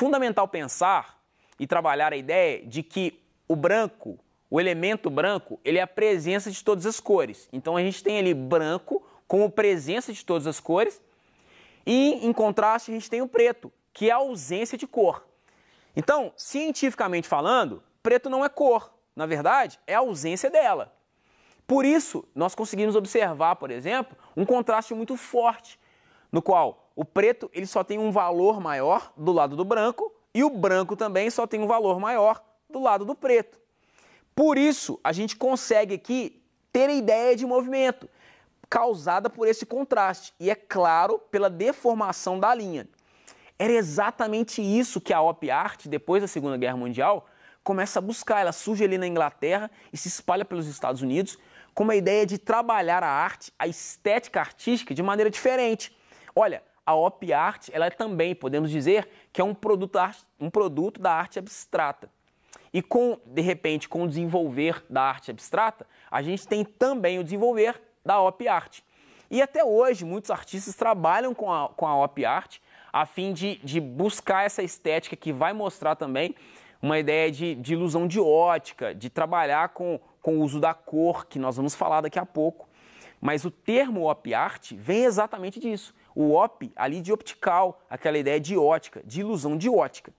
fundamental pensar e trabalhar a ideia de que o branco, o elemento branco, ele é a presença de todas as cores. Então a gente tem ali branco como presença de todas as cores e em contraste a gente tem o preto, que é a ausência de cor. Então, cientificamente falando, preto não é cor, na verdade, é a ausência dela. Por isso, nós conseguimos observar, por exemplo, um contraste muito forte no qual o preto ele só tem um valor maior do lado do branco e o branco também só tem um valor maior do lado do preto. Por isso, a gente consegue aqui ter a ideia de movimento causada por esse contraste e, é claro, pela deformação da linha. Era exatamente isso que a op art, depois da Segunda Guerra Mundial, começa a buscar. Ela surge ali na Inglaterra e se espalha pelos Estados Unidos com a ideia de trabalhar a arte, a estética artística, de maneira diferente. Olha, a op art, ela é também, podemos dizer, que é um produto, um produto da arte abstrata. E com, de repente, com o desenvolver da arte abstrata, a gente tem também o desenvolver da op art. E até hoje, muitos artistas trabalham com a, com a op art a fim de, de buscar essa estética que vai mostrar também uma ideia de, de ilusão de ótica, de trabalhar com, com o uso da cor, que nós vamos falar daqui a pouco. Mas o termo op art vem exatamente disso o OP ali de optical, aquela ideia de ótica, de ilusão de ótica.